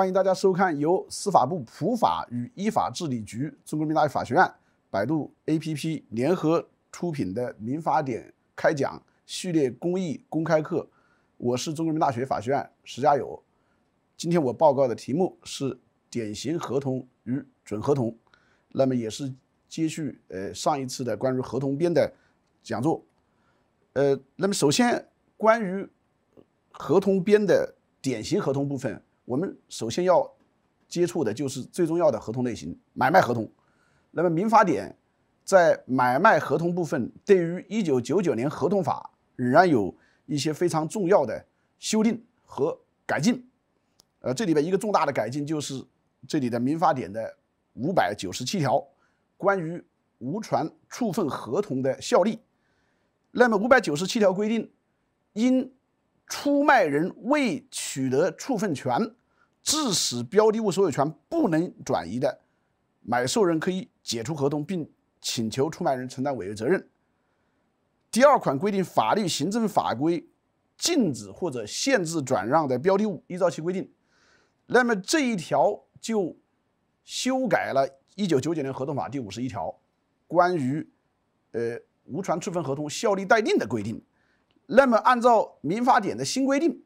欢迎大家收看由司法部普法与依法治理局、中国人民大学法学院、百度 APP 联合出品的《民法典》开讲系列公益公开课。我是中国人民大学法学院石佳友。今天我报告的题目是典型合同与准合同，那么也是接续呃上一次的关于合同编的讲座。呃，那么首先关于合同编的典型合同部分。我们首先要接触的就是最重要的合同类型——买卖合同。那么，《民法典》在买卖合同部分对于一九九九年《合同法》仍然有一些非常重要的修订和改进。呃，这里边一个重大的改进就是这里的《民法典》的五百九十七条关于无权处分合同的效力。那么五百九十七条规定，因出卖人未取得处分权，致使标的物所有权不能转移的，买受人可以解除合同，并请求出卖人承担违约责任。第二款规定，法律、行政法规禁止或者限制转让的标的物，依照其规定。那么这一条就修改了《一九九九年合同法》第五十一条关于呃无权处分合同效力待定的规定。那么按照《民法典》的新规定，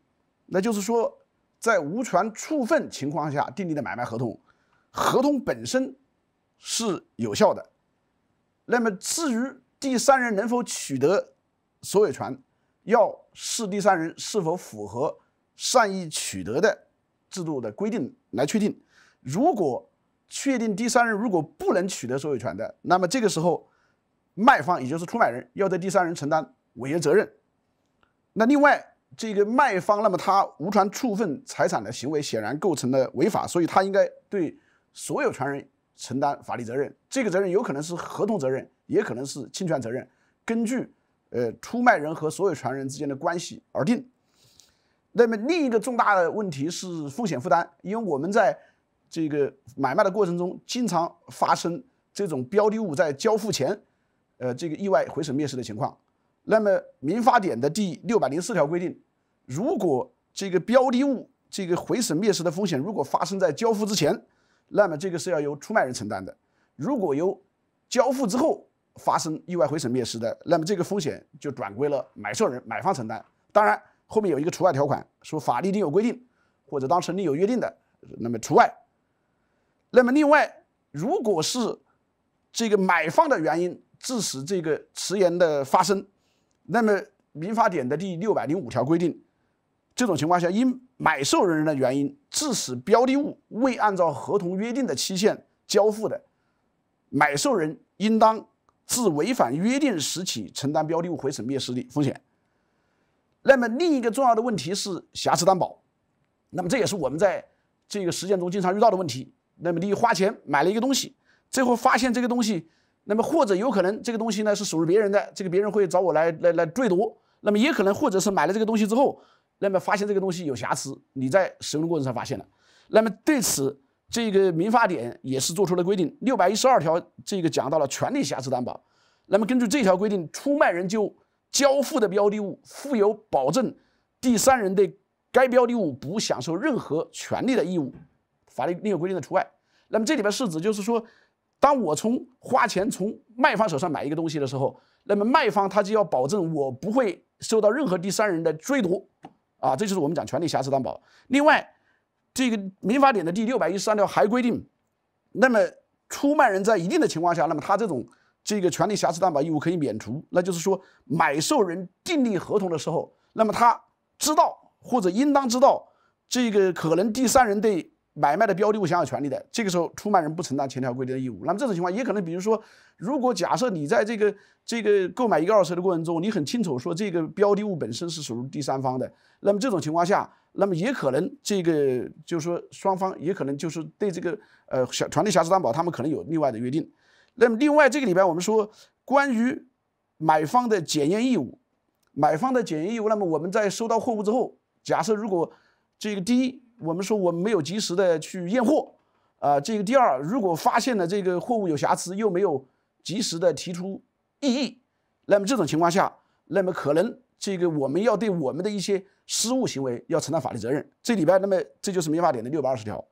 那就是说。在无权处分情况下订立的买卖合同，合同本身是有效的。那么至于第三人能否取得所有权，要视第三人是否符合善意取得的制度的规定来确定。如果确定第三人如果不能取得所有权的，那么这个时候卖方也就是出卖人要对第三人承担违约责任。那另外，这个卖方，那么他无权处分财产的行为显然构成了违法，所以他应该对所有权人承担法律责任。这个责任有可能是合同责任，也可能是侵权责任，根据呃出卖人和所有权人之间的关系而定。那么另一个重大的问题是风险负担，因为我们在这个买卖的过程中，经常发生这种标的物在交付前，呃，这个意外毁损灭失的情况。那么《民法典》的第六百零四条规定。如果这个标的物这个毁损灭失的风险如果发生在交付之前，那么这个是要由出卖人承担的；如果由交付之后发生意外毁损灭失的，那么这个风险就转归了买受人买方承担。当然，后面有一个除外条款，说法律另有规定或者当事人另有约定的，那么除外。那么另外，如果是这个买方的原因致使这个迟延的发生，那么《民法典》的第六百零五条规定。这种情况下，因买受人的原因致使标的物未按照合同约定的期限交付的，买受人应当自违反约定时起承担标的物毁损灭失的风险。那么，另一个重要的问题是瑕疵担保。那么，这也是我们在这个实践中经常遇到的问题。那么，你花钱买了一个东西，最后发现这个东西，那么或者有可能这个东西呢是属于别人的，这个别人会找我来来来追夺。那么，也可能或者是买了这个东西之后。那么发现这个东西有瑕疵，你在使用的过程中发现了。那么对此，这个民法典也是做出了规定，六百一十二条这个讲到了权利瑕疵担保。那么根据这条规定，出卖人就交付的标的物负有保证第三人对该标的物不享受任何权利的义务，法律另有规定的除外。那么这里边是指就是说，当我从花钱从卖方手上买一个东西的时候，那么卖方他就要保证我不会受到任何第三人的追夺。啊，这就是我们讲权利瑕疵担保。另外，这个《民法典》的第六百一十三条还规定，那么出卖人在一定的情况下，那么他这种这个权利瑕疵担保义务可以免除。那就是说，买受人订立合同的时候，那么他知道或者应当知道这个可能第三人对。买卖的标的物享有权利的，这个时候出卖人不承担前条规定的义务。那么这种情况也可能，比如说，如果假设你在这个这个购买一个二手车的过程中，你很清楚说这个标的物本身是属于第三方的，那么这种情况下，那么也可能这个就是说双方也可能就是对这个呃小权利瑕疵担保，他们可能有例外的约定。那么另外这个里边我们说关于买方的检验义务，买方的检验义务，那么我们在收到货物之后，假设如果这个第一。我们说我们没有及时的去验货，啊，这个第二，如果发现了这个货物有瑕疵，又没有及时的提出异议，那么这种情况下，那么可能这个我们要对我们的一些失误行为要承担法律责任。这里边那么这就是民法典的六百二十条，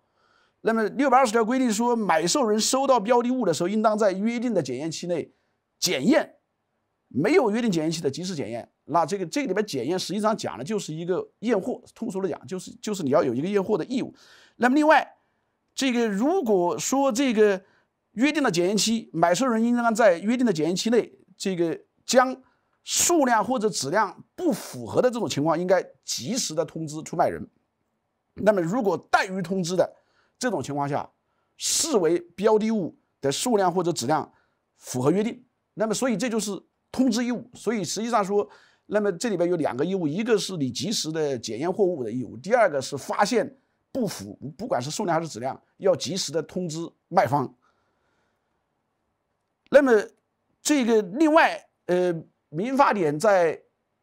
那么六百二十条规定说，买受人收到标的物的时候，应当在约定的检验期内检验。没有约定检验期的及时检验，那这个这个里面检验实际上讲的就是一个验货，通俗的讲就是就是你要有一个验货的义务。那么另外，这个如果说这个约定的检验期，买受人应当在约定的检验期内，这个将数量或者质量不符合的这种情况，应该及时的通知出卖人。那么如果怠于通知的这种情况下，视为标的物的数量或者质量符合约定。那么所以这就是。通知义务，所以实际上说，那么这里边有两个义务，一个是你及时的检验货物的义务，第二个是发现不符，不管是数量还是质量，要及时的通知卖方。那么这个另外，呃，民法典在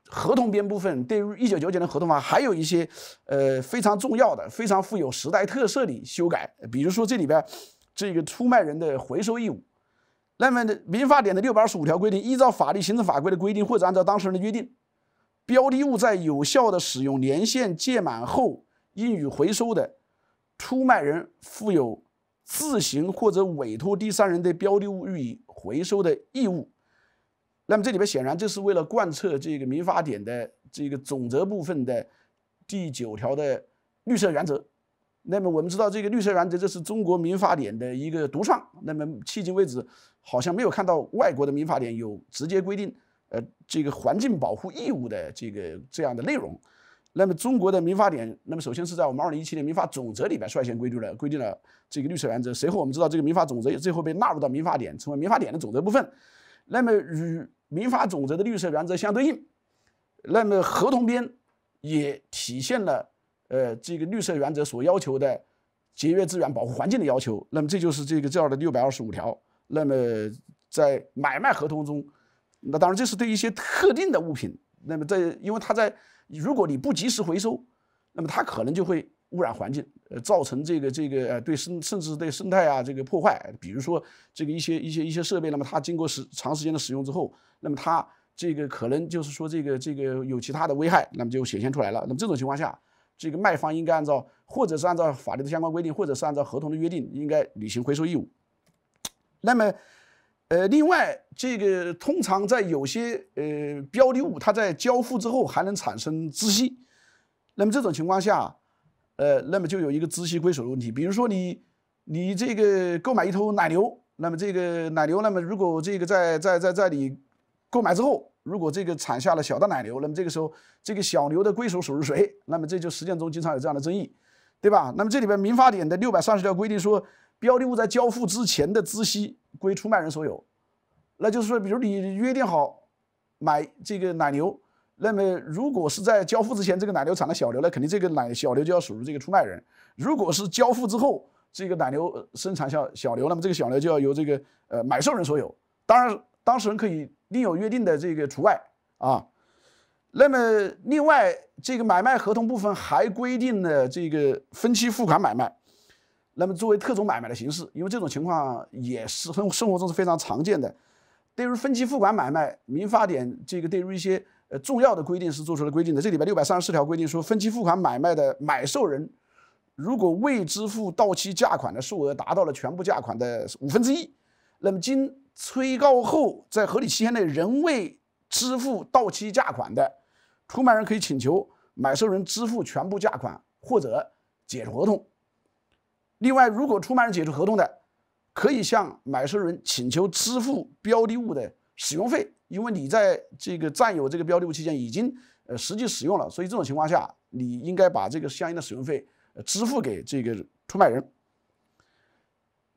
合同编部分对于一九九九年的合同法还有一些，呃，非常重要的、非常富有时代特色的修改，比如说这里边这个出卖人的回收义务。那么《民法典》的六百二十五条规定，依照法律、行政法规的规定或者按照当事人的约定，标的物在有效的使用年限届满后应予回收的，出卖人负有自行或者委托第三人对标的物予以回收的义务。那么这里边显然就是为了贯彻这个《民法典》的这个总则部分的第九条的绿色原则。那么我们知道这个绿色原则，这是中国民法典的一个独创。那么迄今为止，好像没有看到外国的民法典有直接规定，呃，这个环境保护义务的这个这样的内容。那么中国的民法典，那么首先是在我们二零一七年民法总则里边率先规定了，规定了这个绿色原则。随后我们知道，这个民法总则也最后被纳入到民法典，成为民法典的总则部分。那么与民法总则的绿色原则相对应，那么合同编也体现了。呃，这个绿色原则所要求的节约资源、保护环境的要求，那么这就是这个这样的六百二十五条。那么在买卖合同中，那当然这是对一些特定的物品。那么在因为它在，如果你不及时回收，那么它可能就会污染环境，呃，造成这个这个呃对生甚至对生态啊这个破坏。比如说这个一些一些一些设备，那么它经过时长时间的使用之后，那么它这个可能就是说这个这个有其他的危害，那么就显现出来了。那么这种情况下。这个卖方应该按照，或者是按照法律的相关规定，或者是按照合同的约定，应该履行回收义务。那么，呃，另外，这个通常在有些呃标的物，它在交付之后还能产生孳息。那么这种情况下，呃，那么就有一个孳息归属的问题。比如说你，你这个购买一头奶牛，那么这个奶牛，那么如果这个在在在在你购买之后，如果这个产下了小的奶牛，那么这个时候这个小牛的归属属于谁？那么这就实践中经常有这样的争议，对吧？那么这里边《民法典》的六百三十条规定说，标的物在交付之前的孳息归出卖人所有。那就是说，比如你约定好买这个奶牛，那么如果是在交付之前这个奶牛产了小牛，那肯定这个奶小牛就要属于这个出卖人；如果是交付之后这个奶牛生产下小牛，那么这个小牛就要由这个呃买受人所有。当然，当事人可以。另有约定的这个除外啊，那么另外这个买卖合同部分还规定了这个分期付款买卖，那么作为特种买卖的形式，因为这种情况也是分生活中是非常常见的。对于分期付款买卖，民法典这个对于一些呃重要的规定是做出了规定的。这里边六百三十四条规定说，分期付款买卖的买受人如果未支付到期价款的数额达到了全部价款的五分之一，那么经催告后，在合理期限内仍未支付到期价款的，出卖人可以请求买受人支付全部价款或者解除合同。另外，如果出卖人解除合同的，可以向买受人请求支付标的物的使用费，因为你在这个占有这个标的物期间已经呃实际使用了，所以这种情况下，你应该把这个相应的使用费支付给这个出卖人。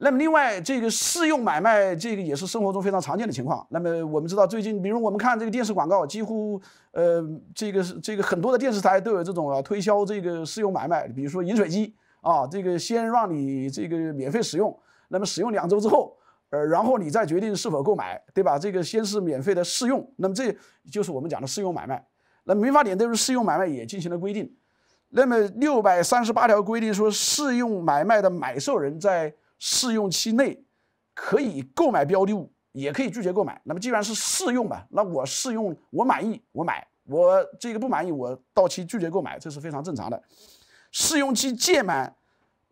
那么另外，这个试用买卖，这个也是生活中非常常见的情况。那么我们知道，最近比如我们看这个电视广告，几乎呃，这个是这个很多的电视台都有这种啊推销这个试用买卖，比如说饮水机啊，这个先让你这个免费使用，那么使用两周之后，呃，然后你再决定是否购买，对吧？这个先是免费的试用，那么这就是我们讲的试用买卖。那民法典对于试用买卖也进行了规定。那么六百三十八条规定说，试用买卖的买受人在试用期内可以购买标的物，也可以拒绝购买。那么既然是试用嘛，那我试用我满意我买，我这个不满意我到期拒绝购买，这是非常正常的。试用期届满，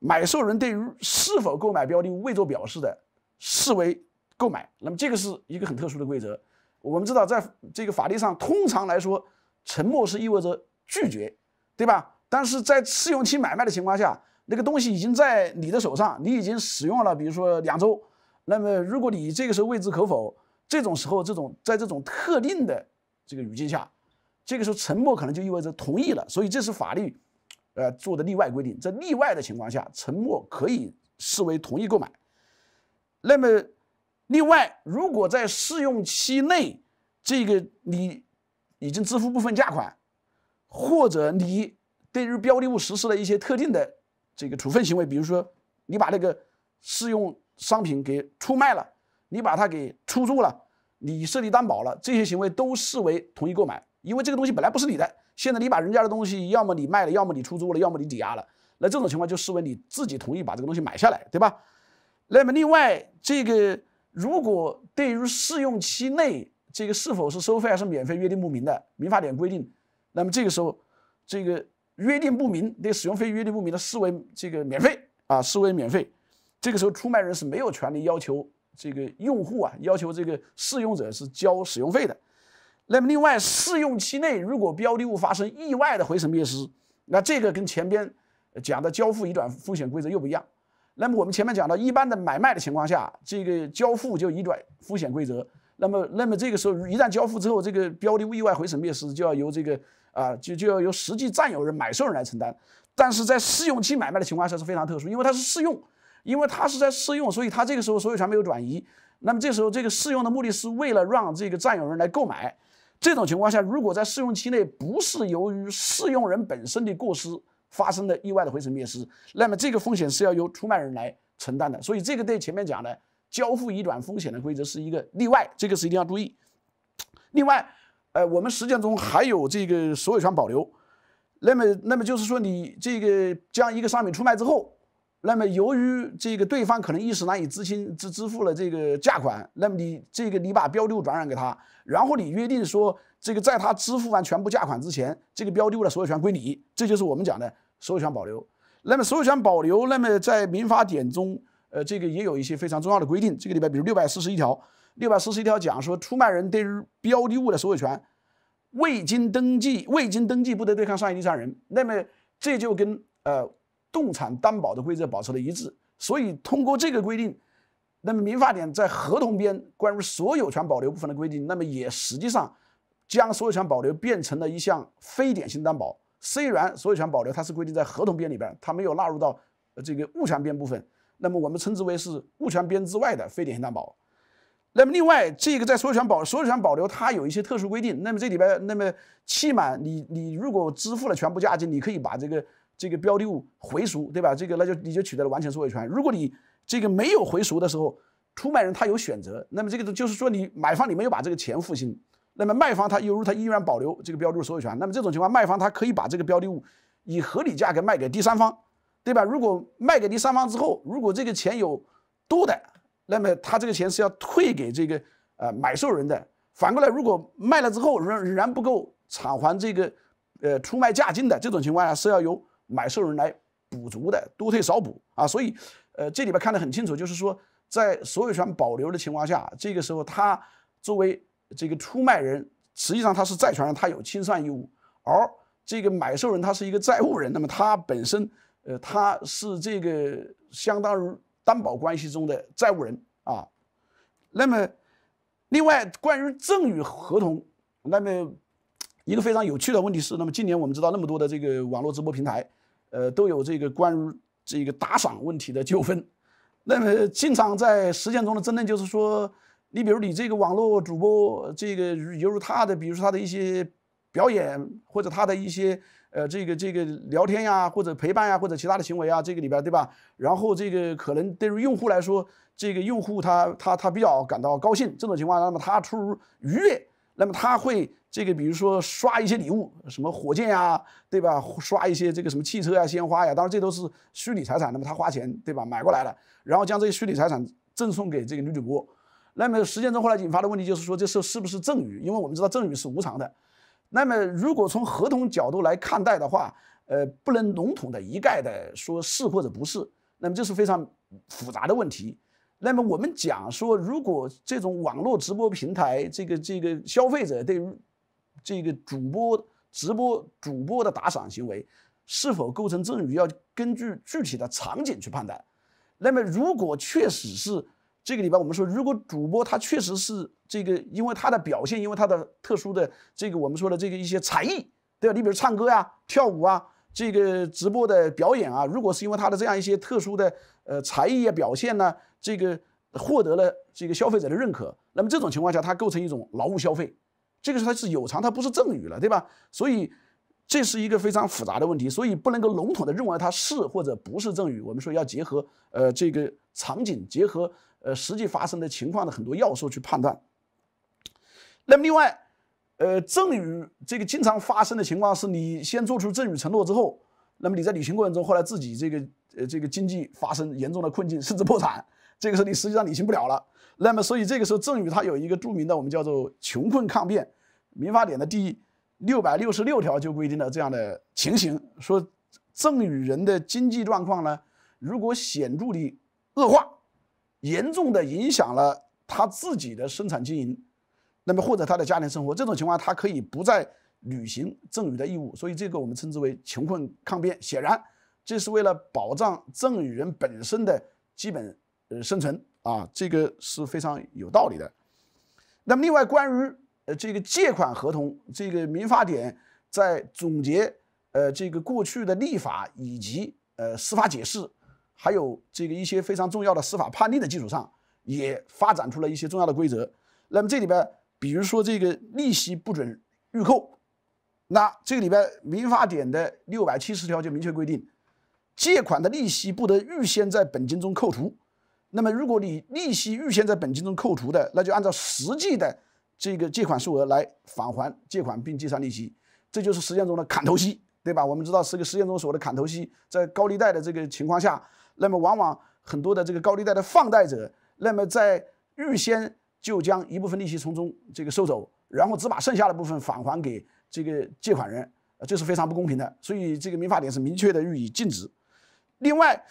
买受人对于是否购买标的物未做表示的，视为购买。那么这个是一个很特殊的规则。我们知道，在这个法律上，通常来说，沉默是意味着拒绝，对吧？但是在试用期买卖的情况下。那个东西已经在你的手上，你已经使用了，比如说两周。那么，如果你这个时候未知可否，这种时候，这种在这种特定的这个语境下，这个时候沉默可能就意味着同意了。所以，这是法律，呃，做的例外规定，在例外的情况下，沉默可以视为同意购买。那么，另外，如果在试用期内，这个你已经支付部分价款，或者你对于标的物实施了一些特定的。这个处分行为，比如说你把那个试用商品给出卖了，你把它给出租了，你设立担保了，这些行为都视为同意购买，因为这个东西本来不是你的，现在你把人家的东西，要么你卖了，要么你出租了，要么你抵押了，那这种情况就视为你自己同意把这个东西买下来，对吧？那么另外，这个如果对于试用期内这个是否是收费还是免费约定不明的，《民法典》规定，那么这个时候这个。约定不明，对使用费约定不明的，视为这个免费啊，视为免费。这个时候出卖人是没有权利要求这个用户啊，要求这个试用者是交使用费的。那么另外，试用期内如果标的物发生意外的毁损灭失，那这个跟前边讲的交付移转风险规则又不一样。那么我们前面讲到，一般的买卖的情况下，这个交付就移转风险规则。那么那么这个时候一旦交付之后，这个标的物意外毁损灭失，就要由这个。啊，就就要由实际占有人买受人来承担，但是在试用期买卖的情况下是非常特殊，因为它是试用，因为它是在试用，所以它这个时候所有权没有转移。那么这时候这个试用的目的是为了让这个占有人来购买。这种情况下，如果在试用期内不是由于试用人本身的过失发生的意外的毁损灭失，那么这个风险是要由出卖人来承担的。所以这个对前面讲的交付移转风险的规则是一个例外，这个是一定要注意。另外。哎，我们实践中还有这个所有权保留，那么，那么就是说，你这个将一个商品出卖之后，那么由于这个对方可能一时难以资金支支付了这个价款，那么你这个你把标的物转让给他，然后你约定说，这个在他支付完全部价款之前，这个标的物的所有权归你，这就是我们讲的所有权保留。那么所有权保留，那么在民法典中，呃，这个也有一些非常重要的规定，这个里边比如六百四十一条。六百四十一条讲说，出卖人对于标的物的所有权未经登记，未经登记不得对抗善意第三人。那么这就跟呃动产担保的规则保持了一致。所以通过这个规定，那么民法典在合同编关于所有权保留部分的规定，那么也实际上将所有权保留变成了一项非典型担保。虽然所有权保留它是规定在合同编里边，它没有纳入到这个物权编部分，那么我们称之为是物权编之外的非典型担保。那么另外，这个在所有权保所有权保留，它有一些特殊规定。那么这里边，那么期满，你你如果支付了全部价金，你可以把这个这个标的物回赎，对吧？这个那就你就取得了完全所有权。如果你这个没有回赎的时候，出卖人他有选择。那么这个就是说，你买方你没有把这个钱付清，那么卖方他犹如他依然保留这个标的物所有权，那么这种情况，卖方他可以把这个标的物以合理价格卖给第三方，对吧？如果卖给第三方之后，如果这个钱有多的。那么他这个钱是要退给这个呃买受人的。反过来，如果卖了之后仍仍然不够偿还这个呃出卖价金的这种情况下是要由买受人来补足的，多退少补啊。所以，呃这里边看得很清楚，就是说在所有权保留的情况下，这个时候他作为这个出卖人，实际上他是债权人，他有清算义务；而这个买受人他是一个债务人，那么他本身呃他是这个相当于。担保关系中的债务人啊，那么，另外关于赠与合同，那么一个非常有趣的问题是，那么今年我们知道那么多的这个网络直播平台，呃，都有这个关于这个打赏问题的纠纷，那么经常在实践中的争论就是说，你比如你这个网络主播，这个由如他的，比如说他的一些表演或者他的一些。呃，这个这个聊天呀，或者陪伴呀，或者其他的行为啊，这个里边对吧？然后这个可能对于用户来说，这个用户他他他比较感到高兴，这种情况，那么他出于愉悦，那么他会这个比如说刷一些礼物，什么火箭呀，对吧？刷一些这个什么汽车呀、鲜花呀，当然这都是虚拟财产，那么他花钱对吧？买过来了，然后将这些虚拟财产赠送给这个女主播，那么实践中后来引发的问题就是说，这是是不是赠与？因为我们知道赠与是无偿的。那么，如果从合同角度来看待的话，呃，不能笼统的一概的说是或者不是，那么这是非常复杂的问题。那么我们讲说，如果这种网络直播平台，这个这个消费者对这个主播直播主播的打赏行为是否构成赠与，要根据具体的场景去判断。那么，如果确实是这个里边，我们说，如果主播他确实是。这个因为他的表现，因为他的特殊的这个我们说的这个一些才艺，对吧？你比如唱歌呀、跳舞啊，这个直播的表演啊，如果是因为他的这样一些特殊的呃才艺表现呢，这个获得了这个消费者的认可，那么这种情况下，它构成一种劳务消费，这个它是有偿，它不是赠与了，对吧？所以这是一个非常复杂的问题，所以不能够笼统的认为它是或者不是赠与。我们说要结合呃这个场景，结合呃实际发生的情况的很多要素去判断。那么另外，呃，赠与这个经常发生的情况是，你先做出赠与承诺之后，那么你在履行过程中，后来自己这个呃这个经济发生严重的困境，甚至破产，这个时候你实际上履行不了了。那么所以这个时候赠与它有一个著名的我们叫做“穷困抗辩”，民法典的第六百六十六条就规定了这样的情形，说赠与人的经济状况呢，如果显著地恶化，严重地影响了他自己的生产经营。那么或者他的家庭生活这种情况，他可以不再履行赠与的义务，所以这个我们称之为穷困抗辩。显然，这是为了保障赠与人本身的基本呃生存啊，这个是非常有道理的。那么另外，关于呃这个借款合同，这个民法典在总结呃这个过去的立法以及呃司法解释，还有这个一些非常重要的司法判例的基础上，也发展出了一些重要的规则。那么这里边。比如说这个利息不准预扣，那这个里边《民法典》的六百七十条就明确规定，借款的利息不得预先在本金中扣除。那么，如果你利息预先在本金中扣除的，那就按照实际的这个借款数额来返还借款并计算利息。这就是实践中的砍头息，对吧？我们知道是个实践中所谓的砍头息，在高利贷的这个情况下，那么往往很多的这个高利贷的放贷者，那么在预先就将一部分利息从中这个收走，然后只把剩下的部分返还给这个借款人，这是非常不公平的。所以这个民法典是明确的予以禁止。另外，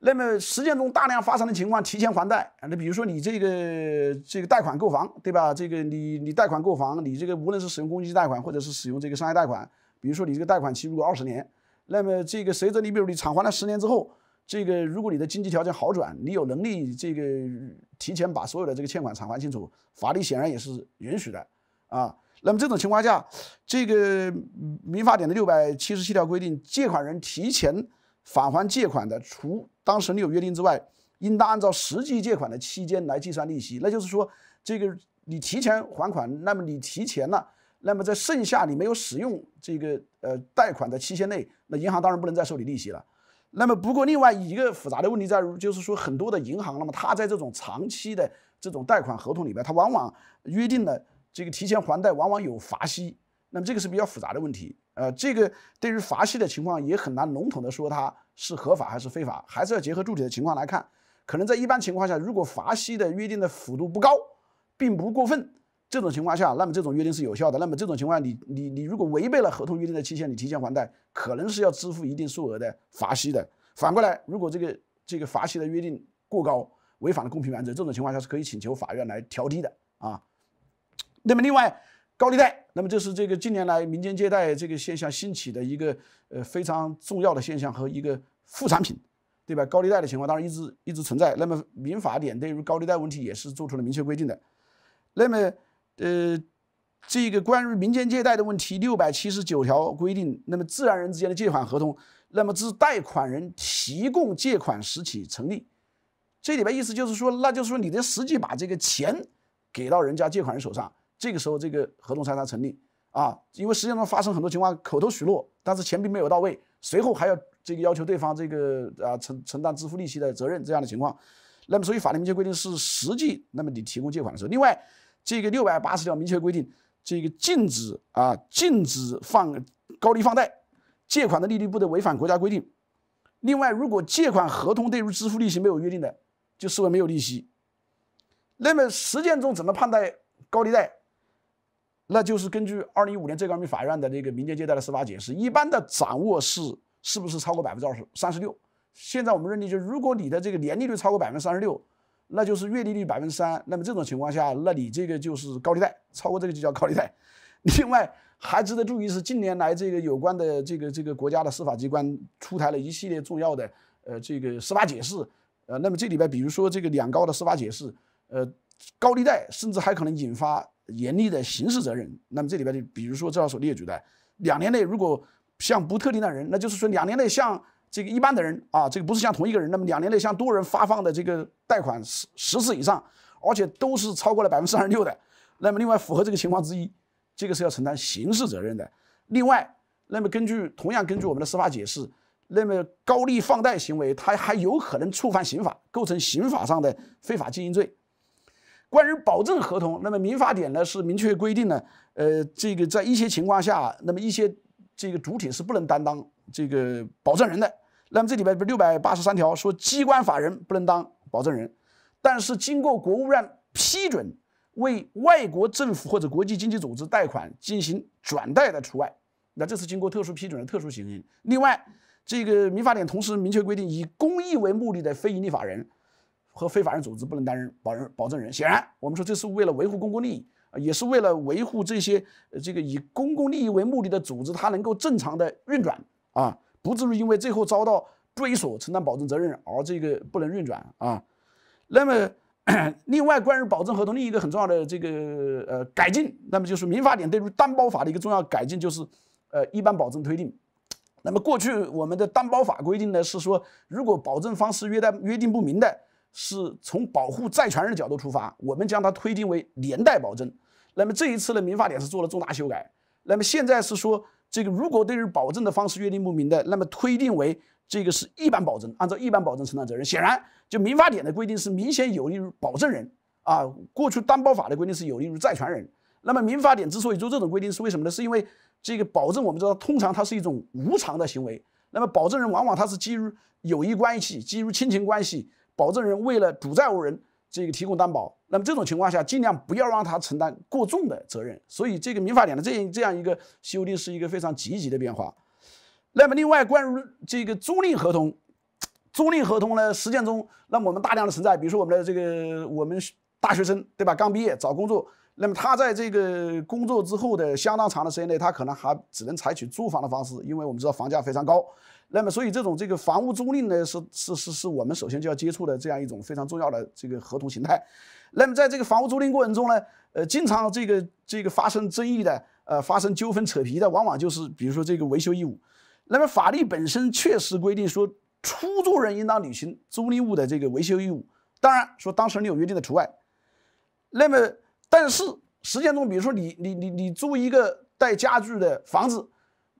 那么实践中大量发生的情况，提前还贷。那比如说你这个这个贷款购房，对吧？这个你你贷款购房，你这个无论是使用公积金贷款，或者是使用这个商业贷款，比如说你这个贷款期如果二十年，那么这个随着你比如你偿还了十年之后。这个，如果你的经济条件好转，你有能力这个提前把所有的这个欠款偿还清楚，法律显然也是允许的，啊，那么这种情况下，这个民法典的六百七十七条规定，借款人提前返还借款的，除当时另有约定之外，应当按照实际借款的期间来计算利息。那就是说，这个你提前还款，那么你提前了，那么在剩下你没有使用这个呃贷款的期限内，那银行当然不能再收你利息了。那么，不过另外一个复杂的问题在于，就是说很多的银行，那么它在这种长期的这种贷款合同里边，它往往约定的这个提前还贷，往往有罚息。那么这个是比较复杂的问题。呃，这个对于罚息的情况也很难笼统的说它是合法还是非法，还是要结合具体的情况来看。可能在一般情况下，如果罚息的约定的幅度不高，并不过分。这种情况下，那么这种约定是有效的。那么这种情况下，你你你如果违背了合同约定的期限，你提前还贷，可能是要支付一定数额的罚息的。反过来，如果这个这个罚息的约定过高，违反了公平原则，这种情况下是可以请求法院来调低的啊。那么另外，高利贷，那么这是这个近年来民间借贷这个现象兴起的一个呃非常重要的现象和一个副产品，对吧？高利贷的情况当然一直一直存在。那么民法典对于高利贷问题也是做出了明确规定的。那么呃，这个关于民间借贷的问题，六百七十九条规定，那么自然人之间的借款合同，那么自贷款人提供借款时起成立。这里边意思就是说，那就是说你得实际把这个钱给到人家借款人手上，这个时候这个合同才算成立啊。因为实际上发生很多情况，口头许诺，但是钱并没有到位，随后还要这个要求对方这个啊承承担支付利息的责任这样的情况。那么所以法律明确规定是实际，那么你提供借款的时候，另外。这个六百八十条明确规定，这个禁止啊禁止放高利放贷，借款的利率不得违反国家规定。另外，如果借款合同对于支付利息没有约定的，就视为没有利息。那么，实践中怎么判断高利贷？那就是根据二零一五年最高人民法院的这个民间借贷的司法解释，一般的掌握是是不是超过百分之二十、三十六。现在我们认定，就是如果你的这个年利率超过百分之三十六。那就是月利率百分之三，那么这种情况下，那你这个就是高利贷，超过这个就叫高利贷。另外还值得注意是，近年来这个有关的这个这个国家的司法机关出台了一系列重要的呃这个司法解释，呃，那么这里边比如说这个两高的司法解释，呃，高利贷甚至还可能引发严厉的刑事责任。那么这里边就比如说这要所列举的，两年内如果向不特定的人，那就是说两年内向。这个一般的人啊，这个不是向同一个人，那么两年内向多人发放的这个贷款十十次以上，而且都是超过了百分之三十六的，那么另外符合这个情况之一，这个是要承担刑事责任的。另外，那么根据同样根据我们的司法解释，那么高利放贷行为，它还有可能触犯刑法，构成刑法上的非法经营罪。关于保证合同，那么民法典呢是明确规定呢，呃，这个在一些情况下，那么一些这个主体是不能担当这个保证人的。那么这里边六百八十三条说，机关法人不能当保证人，但是经过国务院批准为外国政府或者国际经济组织贷款进行转贷的除外。那这是经过特殊批准的特殊情形。另外，这个民法典同时明确规定，以公益为目的的非营利法人和非法人组织不能担任保人保证人。显然，我们说这是为了维护公共利益，也是为了维护这些这个以公共利益为目的的组织，它能够正常的运转啊。不至于因为最后遭到追索，承担保证责任而这个不能运转啊。那么，另外关于保证合同另一个很重要的这个呃改进，那么就是民法典对于担保法的一个重要改进就是呃一般保证推定。那么过去我们的担保法规定呢是说，如果保证方式约定约定不明的，是从保护债权人角度出发，我们将它推定为连带保证。那么这一次呢，民法典是做了重大修改。那么现在是说。这个如果对于保证的方式约定不明的，那么推定为这个是一般保证，按照一般保证承担责任。显然，就民法典的规定是明显有利于保证人啊。过去担保法的规定是有利于债权人。那么民法典之所以做这种规定是为什么呢？是因为这个保证我们知道通常它是一种无偿的行为，那么保证人往往他是基于友谊关系、基于亲情关系，保证人为了主债务人。这个提供担保，那么这种情况下，尽量不要让他承担过重的责任。所以，这个民法典的这这样一个修订是一个非常积极的变化。那么，另外关于这个租赁合同，租赁合同呢，实践中，那么我们大量的存在，比如说我们的这个我们大学生，对吧？刚毕业找工作，那么他在这个工作之后的相当长的时间内，他可能还只能采取租房的方式，因为我们知道房价非常高。那么，所以这种这个房屋租赁呢，是是是是我们首先就要接触的这样一种非常重要的这个合同形态。那么，在这个房屋租赁过程中呢，呃，经常这个这个发生争议的，呃，发生纠纷扯皮的，往往就是比如说这个维修义务。那么，法律本身确实规定说，出租人应当履行租赁物的这个维修义务，当然说当事人有约定的除外。那么，但是实践中，比如说你你你你租一个带家具的房子。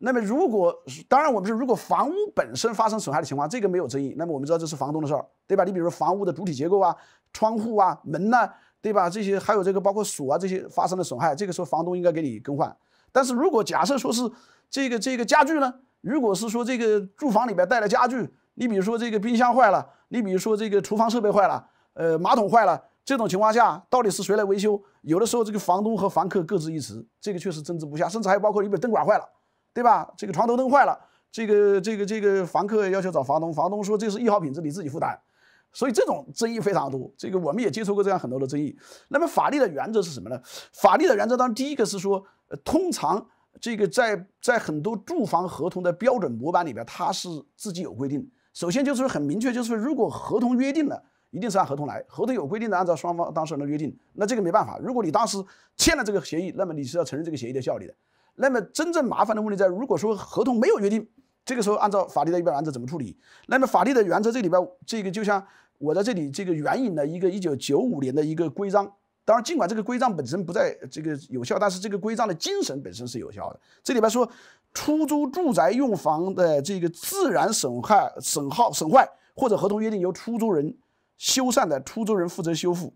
那么，如果当然我们是如果房屋本身发生损害的情况，这个没有争议。那么我们知道这是房东的事儿，对吧？你比如说房屋的主体结构啊、窗户啊、门呐，对吧？这些还有这个包括锁啊这些发生的损害，这个时候房东应该给你更换。但是如果假设说是这个这个家具呢，如果是说这个住房里边带了家具，你比如说这个冰箱坏了，你比如说这个厨房设备坏了，呃，马桶坏了，这种情况下到底是谁来维修？有的时候这个房东和房客各执一词，这个确实争执不下，甚至还包括你比如灯管坏了。对吧？这个床头灯坏了，这个这个这个房客要求找房东，房东说这是易耗品，质，你自己负担。所以这种争议非常多。这个我们也接触过这样很多的争议。那么法律的原则是什么呢？法律的原则，当然第一个是说，通常这个在在很多住房合同的标准模板里边，它是自己有规定首先就是很明确，就是如果合同约定了，一定是按合同来。合同有规定的，按照双方当事人的约定，那这个没办法。如果你当时签了这个协议，那么你是要承认这个协议的效力的。那么真正麻烦的问题在，如果说合同没有约定，这个时候按照法律的一般原则怎么处理？那么法律的原则这里边，这个就像我在这里这个援引了一个一九九五年的一个规章，当然尽管这个规章本身不在这个有效，但是这个规章的精神本身是有效的。这里边说，出租住宅用房的这个自然损害、损耗、损坏，或者合同约定由出租人修缮的，出租人负责修复。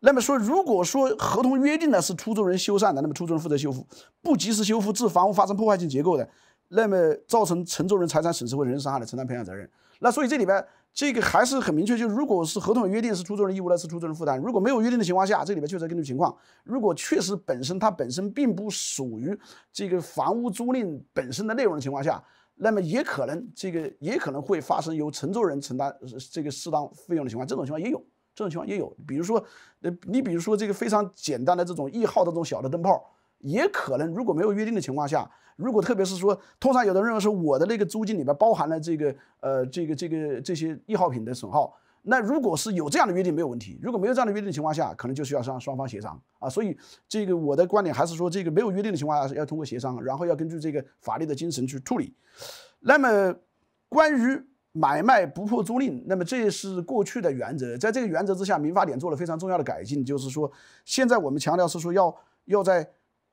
那么说，如果说合同约定的是出租人修缮的，那么出租人负责修复，不及时修复致房屋发生破坏性结构的，那么造成承租人财产损失或人身伤害的，承担赔偿责任。那所以这里边这个还是很明确，就如果是合同约定是出租人义务那是出租人负担；如果没有约定的情况下，这里边确实根据情况，如果确实本身它本身并不属于这个房屋租赁本身的内容的情况下，那么也可能这个也可能会发生由承租人承担这个适当费用的情况，这种情况也有。这种情况也有，比如说，呃，你比如说这个非常简单的这种易耗这种小的灯泡，也可能如果没有约定的情况下，如果特别是说，通常有的认为说我的那个租金里面包含了这个呃这个这个这些易耗品的损耗，那如果是有这样的约定没有问题，如果没有这样的约定情况下，可能就需要双双方协商啊。所以这个我的观点还是说，这个没有约定的情况下要通过协商，然后要根据这个法律的精神去处理。那么关于。买卖不破租赁，那么这是过去的原则。在这个原则之下，民法典做了非常重要的改进，就是说，现在我们强调是说要要在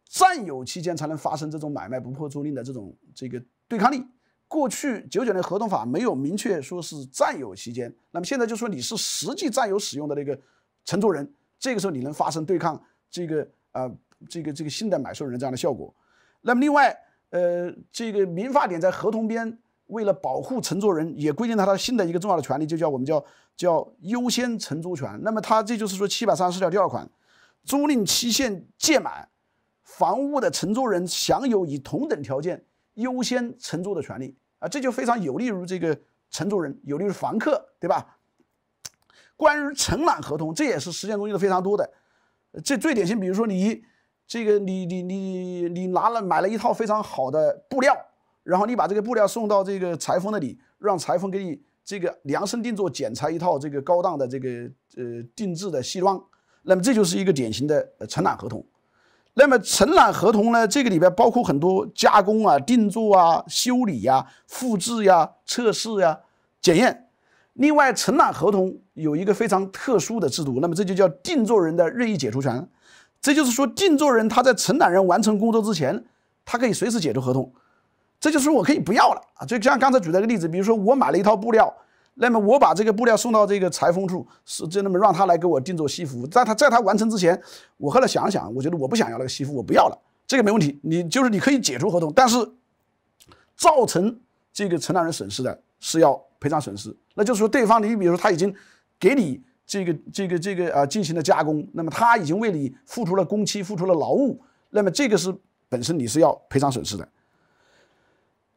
占有期间才能发生这种买卖不破租赁的这种这个对抗力。过去九九年合同法没有明确说是占有期间，那么现在就说你是实际占有使用的那个承租人，这个时候你能发生对抗这个呃这个这个新的买受人这样的效果。那么另外，呃，这个民法典在合同编。为了保护承租人，也规定他他新的一个重要的权利，就叫我们叫叫优先承租权。那么他这就是说七百三十条第二款，租赁期限届满，房屋的承租人享有以同等条件优先承租的权利啊，这就非常有利于这个承租人，有利于房客，对吧？关于承揽合同，这也是实践中用的非常多的。这最典型，比如说你这个你你你你拿了买了一套非常好的布料。然后你把这个布料送到这个裁缝那里，让裁缝给你这个量身定做、剪裁一套这个高档的这个呃定制的西装。那么这就是一个典型的承揽合同。那么承揽合同呢，这个里边包括很多加工啊、定做啊、修理呀、复制呀、测试呀、检验。另外，承揽合同有一个非常特殊的制度，那么这就叫定做人的任意解除权。这就是说，定做人他在承揽人完成工作之前，他可以随时解除合同。这就是我可以不要了啊！就像刚才举那个例子，比如说我买了一套布料，那么我把这个布料送到这个裁缝处，是就那么让他来给我定做西服。但他在他完成之前，我后来想想，我觉得我不想要那个西服，我不要了。这个没问题，你就是你可以解除合同，但是造成这个承揽人损失的，是要赔偿损失。那就是说，对方你比如说他已经给你这个这个这个啊进行了加工，那么他已经为你付出了工期，付出了劳务，那么这个是本身你是要赔偿损失的。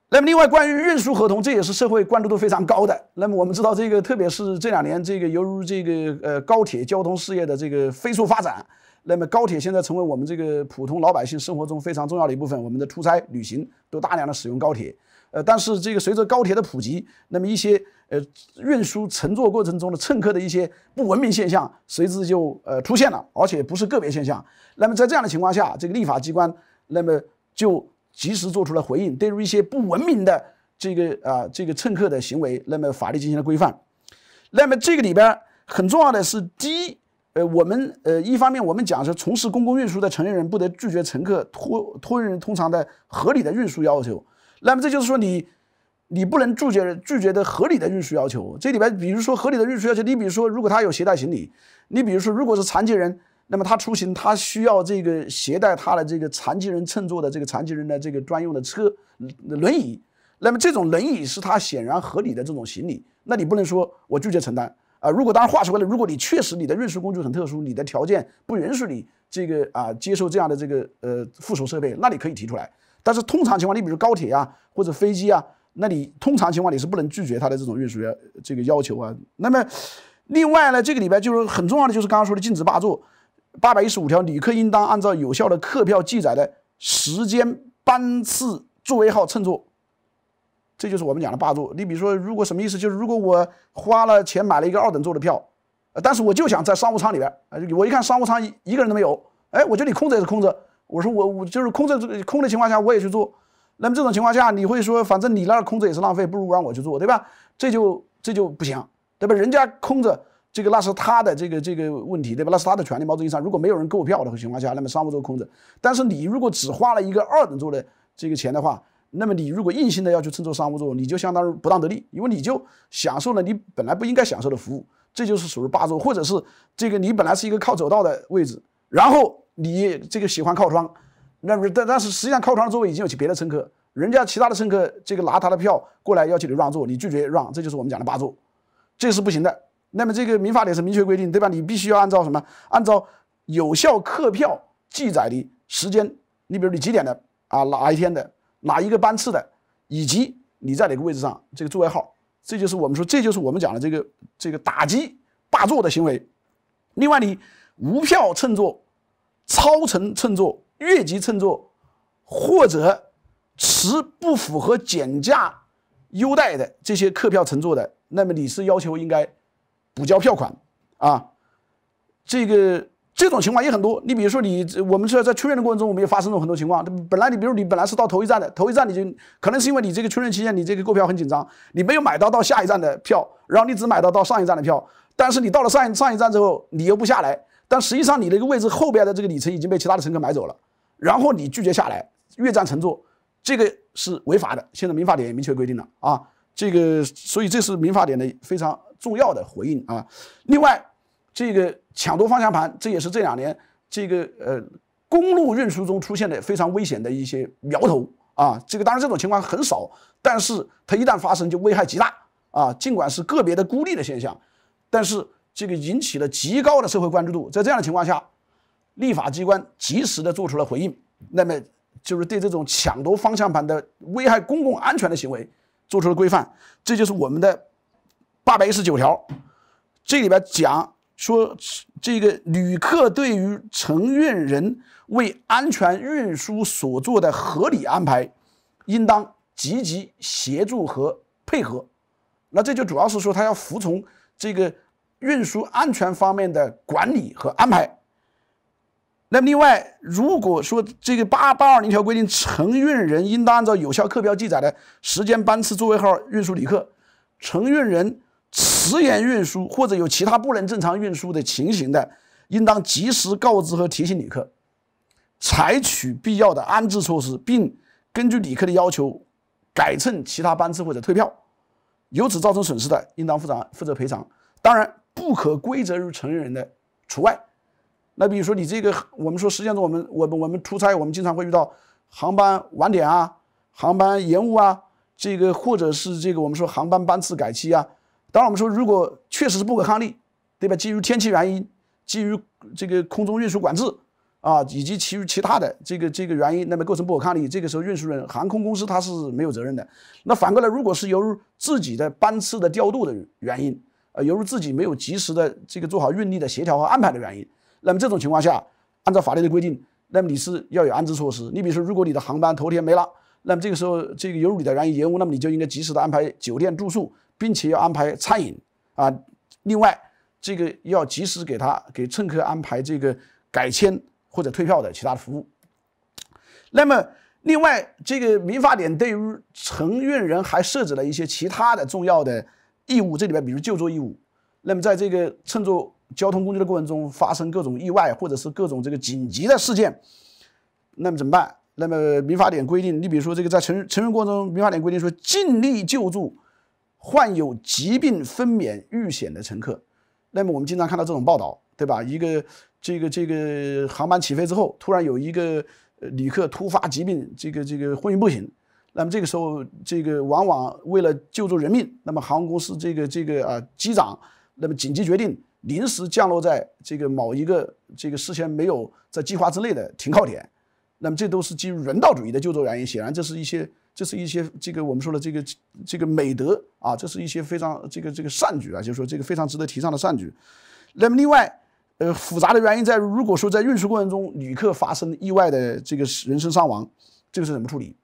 那么，另外关于运输合同，这也是社会关注度非常高的。那么，我们知道这个，特别是这两年，这个由于这个呃高铁交通事业的这个飞速发展，那么高铁现在成为我们这个普通老百姓生活中非常重要的一部分。我们的出差、旅行都大量的使用高铁。呃，但是这个随着高铁的普及，那么一些呃运输乘坐过程中的乘客的一些不文明现象，随之就呃出现了，而且不是个别现象。那么在这样的情况下，这个立法机关那么就。及时做出了回应，对于一些不文明的这个啊这个乘客的行为，那么法律进行了规范。那么这个里边很重要的是，第一，呃，我们呃一方面我们讲是从事公共运输的成年人不得拒绝乘客托托运人通常的合理的运输要求。那么这就是说，你你不能拒绝拒绝的合理的运输要求。这里边比如说合理的运输要求，你比如说如果他有携带行李，你比如说如果是残疾人。那么他出行，他需要这个携带他的这个残疾人乘坐的这个残疾人的这个专用的车轮椅。那么这种轮椅是他显然合理的这种行李，那你不能说我拒绝承担啊？如果当然话说回来，如果你确实你的运输工具很特殊，你的条件不允许你这个啊接受这样的这个呃附属设备，那你可以提出来。但是通常情况，你比如高铁啊或者飞机啊，那你通常情况你是不能拒绝他的这种运输要这个要求啊。那么另外呢，这个里边就是很重要的，就是刚刚说的禁止霸座。八百一十五条，旅客应当按照有效的客票记载的时间、班次、座位号乘坐。这就是我们讲的霸座。你比如说，如果什么意思？就是如果我花了钱买了一个二等座的票，但是我就想在商务舱里边。呃，我一看商务舱一一个人都没有。哎，我觉得你空着也是空着。我说我我就是空着空的情况下我也去坐。那么这种情况下，你会说，反正你那儿空着也是浪费，不如让我去做，对吧？这就这就不行，对吧？人家空着。这个那是他的这个这个问题，对吧？那是他的权利。毛主席上，如果没有人购票的情况下，那么商务座空着。但是你如果只花了一个二等座的这个钱的话，那么你如果硬性的要去乘坐商务座，你就相当于不当得利，因为你就享受了你本来不应该享受的服务，这就是属于霸座。或者是这个你本来是一个靠走道的位置，然后你这个喜欢靠窗，那但但是实际上靠窗的座位已经有别的乘客，人家其他的乘客这个拿他的票过来要求你让座，你拒绝让，这就是我们讲的霸座，这是不行的。那么这个民法典是明确规定，对吧？你必须要按照什么？按照有效客票记载的时间，你比如你几点的啊？哪一天的？哪一个班次的？以及你在哪个位置上？这个座位号，这就是我们说，这就是我们讲的这个这个打击霸座的行为。另外，你无票乘坐、超程乘坐、越级乘坐，或者持不符合减价优待的这些客票乘坐的，那么你是要求应该。补交票款，啊，这个这种情况也很多。你比如说，你我们道在确认的过程中，我们也发生了很多情况。本来你，比如你本来是到头一站的，头一站你就可能是因为你这个确认期间，你这个购票很紧张，你没有买到到下一站的票，然后你只买到到上一站的票。但是你到了上上一站之后，你又不下来，但实际上你那个位置后边的这个里程已经被其他的乘客买走了，然后你拒绝下来越站乘坐，这个是违法的。现在民法典也明确规定了，啊，这个所以这是民法典的非常。重要的回应啊！另外，这个抢夺方向盘，这也是这两年这个呃公路运输中出现的非常危险的一些苗头啊！这个当然这种情况很少，但是它一旦发生就危害极大啊！尽管是个别的孤立的现象，但是这个引起了极高的社会关注度。在这样的情况下，立法机关及时的做出了回应，那么就是对这种抢夺方向盘的危害公共安全的行为做出了规范。这就是我们的。八百一十九条，这里边讲说，这个旅客对于承运人为安全运输所做的合理安排，应当积极协助和配合。那这就主要是说，他要服从这个运输安全方面的管理和安排。那么，另外，如果说这个八八二零条规定，承运人应当按照有效客票记载的时间、班次、座位号运输旅客，承运人。迟延运输或者有其他不能正常运输的情形的，应当及时告知和提醒旅客，采取必要的安置措施，并根据旅客的要求改乘其他班次或者退票。由此造成损失的，应当负责负责赔偿。当然，不可归责于承运人的除外。那比如说，你这个我们说，实践中我们我们我们出差，我们经常会遇到航班晚点啊，航班延误啊，这个或者是这个我们说航班班次改期啊。当然，我们说，如果确实是不可抗力，对吧？基于天气原因，基于这个空中运输管制啊，以及其余其他的这个这个原因，那么构成不可抗力。这个时候，运输人航空公司他是没有责任的。那反过来，如果是由于自己的班次的调度的原因，呃，由于自己没有及时的这个做好运力的协调和安排的原因，那么这种情况下，按照法律的规定，那么你是要有安置措施。你比如说，如果你的航班头天没了，那么这个时候，这个由于你的原因延误，那么你就应该及时的安排酒店住宿。并且要安排餐饮啊，另外，这个要及时给他给乘客安排这个改签或者退票的其他的服务。那么，另外这个民法典对于承运人还设置了一些其他的重要的义务，这里面比如救助义务。那么，在这个乘坐交通工具的过程中发生各种意外或者是各种这个紧急的事件，那么怎么办？那么民法典规定，你比如说这个在承承运过程中，民法典规定说尽力救助。患有疾病分娩遇险的乘客，那么我们经常看到这种报道，对吧？一个这个这个航班起飞之后，突然有一个旅客突发疾病，这个这个昏迷不醒。那么这个时候，这个往往为了救助人命，那么航空公司这个这个啊机长，那么紧急决定临时降落在这个某一个这个事先没有在计划之内的停靠点。那么这都是基于人道主义的救助原因。显然，这是一些。这是一些这个我们说的这个这个美德啊，这是一些非常这个这个善举啊，就是说这个非常值得提倡的善举。那么另外，呃，复杂的原因在于，如果说在运输过程中旅客发生意外的这个人身伤亡，这个是怎么处理？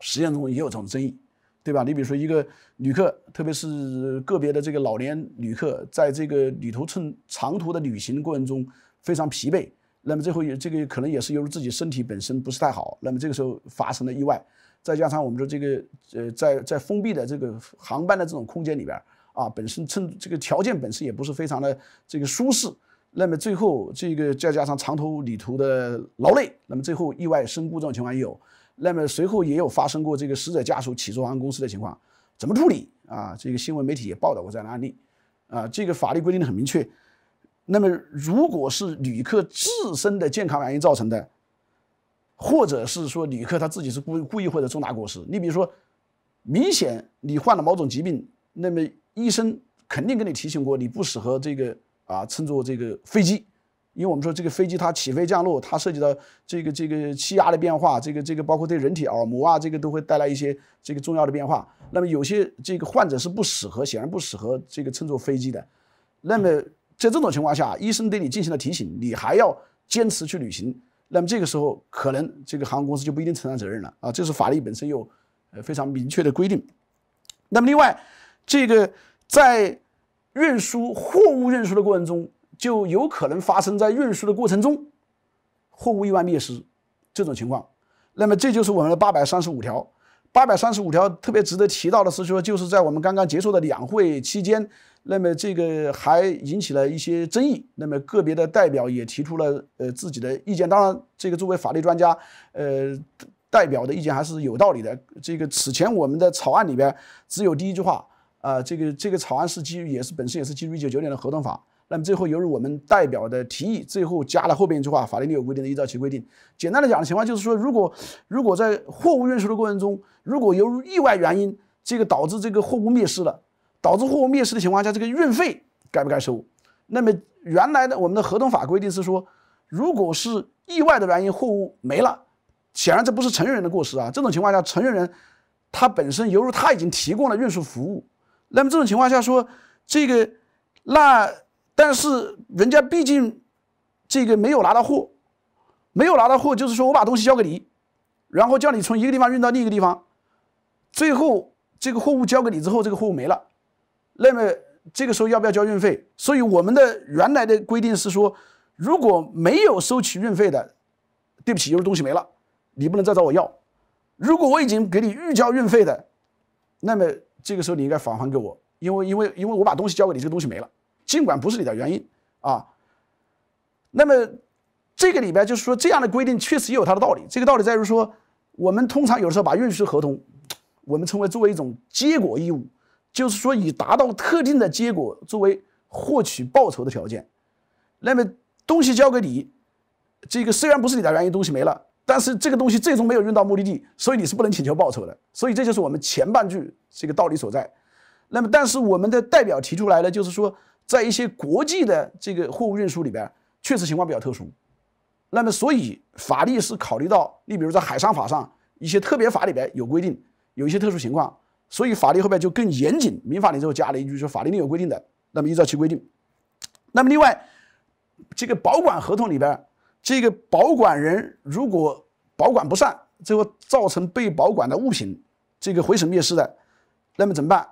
实践中也有这种争议，对吧？你比如说一个旅客，特别是个别的这个老年旅客，在这个旅途乘长途的旅行过程中非常疲惫，那么最后也这个可能也是由于自己身体本身不是太好，那么这个时候发生了意外。再加上我们的这个，呃，在在封闭的这个航班的这种空间里边啊，本身乘这个条件本身也不是非常的这个舒适，那么最后这个再加上长途旅途的劳累，那么最后意外身故这种情况也有，那么随后也有发生过这个死者家属起诉航空公司的情况，怎么处理啊？这个新闻媒体也报道过这样的案例，啊，这个法律规定的很明确，那么如果是旅客自身的健康原因造成的。或者是说旅客他自己是故故意或者重大过失，你比如说，明显你患了某种疾病，那么医生肯定跟你提醒过，你不适合这个啊乘坐这个飞机，因为我们说这个飞机它起飞降落，它涉及到这个这个气压的变化，这个这个包括对人体耳膜啊，这个都会带来一些这个重要的变化。那么有些这个患者是不适合，显然不适合这个乘坐飞机的。那么在这种情况下，医生对你进行了提醒，你还要坚持去旅行？那么这个时候，可能这个航空公司就不一定承担责任了啊！这是法律本身有呃非常明确的规定。那么另外，这个在运输货物运输的过程中，就有可能发生在运输的过程中货物意外灭失这种情况。那么这就是我们的八百三十五条。八百三十五条特别值得提到的是说，就是在我们刚刚结束的两会期间。那么这个还引起了一些争议，那么个别的代表也提出了呃自己的意见。当然，这个作为法律专家，呃代表的意见还是有道理的。这个此前我们的草案里边只有第一句话，啊，这个这个草案是基于也是本身也是基于一九九年的合同法。那么最后由于我们代表的提议，最后加了后边一句话：法律另有规定的，依照其规定。简单的讲的情况就是说，如果如果在货物运输的过程中，如果由于意外原因，这个导致这个货物灭失了。导致货物灭失的情况下，这个运费该不该收？那么原来的我们的合同法规定是说，如果是意外的原因货物没了，显然这不是承运人的过失啊。这种情况下，承运人他本身犹如他已经提供了运输服务，那么这种情况下说这个那，但是人家毕竟这个没有拿到货，没有拿到货就是说我把东西交给你，然后叫你从一个地方运到另一个地方，最后这个货物交给你之后，这个货物没了。那么这个时候要不要交运费？所以我们的原来的规定是说，如果没有收取运费的，对不起，就是东西没了，你不能再找我要。如果我已经给你预交运费的，那么这个时候你应该返还给我，因为因为因为我把东西交给你，这个东西没了，尽管不是你的原因啊。那么这个里边就是说，这样的规定确实也有它的道理。这个道理在于说，我们通常有的时候把运输合同我们称为作为一种结果义务。就是说，以达到特定的结果作为获取报酬的条件，那么东西交给你，这个虽然不是你的原因，东西没了，但是这个东西最终没有运到目的地，所以你是不能请求报酬的。所以这就是我们前半句这个道理所在。那么，但是我们的代表提出来了，就是说，在一些国际的这个货物运输里边，确实情况比较特殊。那么，所以法律是考虑到，你比如在海上法上一些特别法里边有规定，有一些特殊情况。所以法律后边就更严谨，民法典最后加了一句说法律另有规定的，那么依照其规定。那么另外，这个保管合同里边，这个保管人如果保管不善，最后造成被保管的物品这个毁损灭失的，那么怎么办？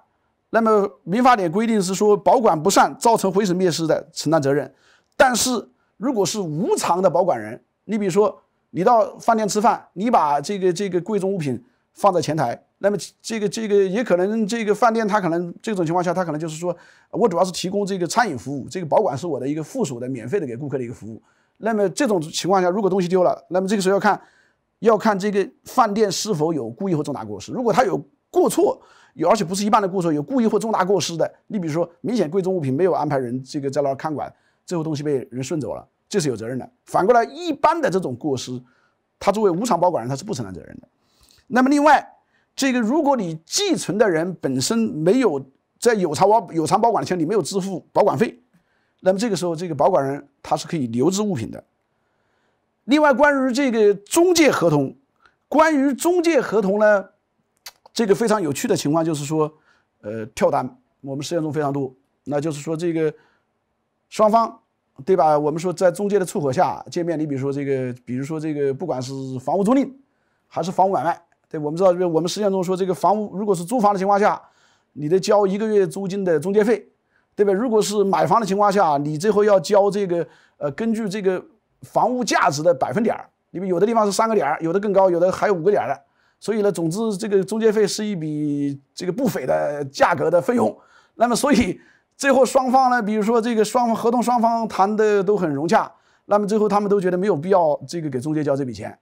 那么民法典规定是说保管不善造成毁损灭失的承担责任。但是如果是无偿的保管人，你比如说你到饭店吃饭，你把这个这个贵重物品放在前台。那么这个这个也可能这个饭店他可能这种情况下他可能就是说，我主要是提供这个餐饮服务，这个保管是我的一个附属的免费的给顾客的一个服务。那么这种情况下，如果东西丢了，那么这个时候要看，要看这个饭店是否有故意或重大过失。如果他有过错，有而且不是一般的过错，有故意或重大过失的，你比如说明显贵重物品没有安排人这个在那儿看管，最后东西被人顺走了，这是有责任的。反过来，一般的这种过失，他作为无偿保管人他是不承担责任的。那么另外。这个，如果你寄存的人本身没有在有偿保有偿保管的前提，你没有支付保管费，那么这个时候，这个保管人他是可以留置物品的。另外，关于这个中介合同，关于中介合同呢，这个非常有趣的情况就是说，呃，跳单，我们实践中非常多。那就是说，这个双方，对吧？我们说在中介的撮合下见面，你比如说这个，比如说这个，不管是房屋租赁还是房屋买卖。我们知道，我们实践中说，这个房屋如果是租房的情况下，你得交一个月租金的中介费，对吧？如果是买房的情况下，你最后要交这个呃，根据这个房屋价值的百分点儿，因为有的地方是三个点儿，有的更高，有的还有五个点儿的。所以呢，总之这个中介费是一笔这个不菲的价格的费用。那么所以最后双方呢，比如说这个双合同双方谈的都很融洽，那么最后他们都觉得没有必要这个给中介交这笔钱，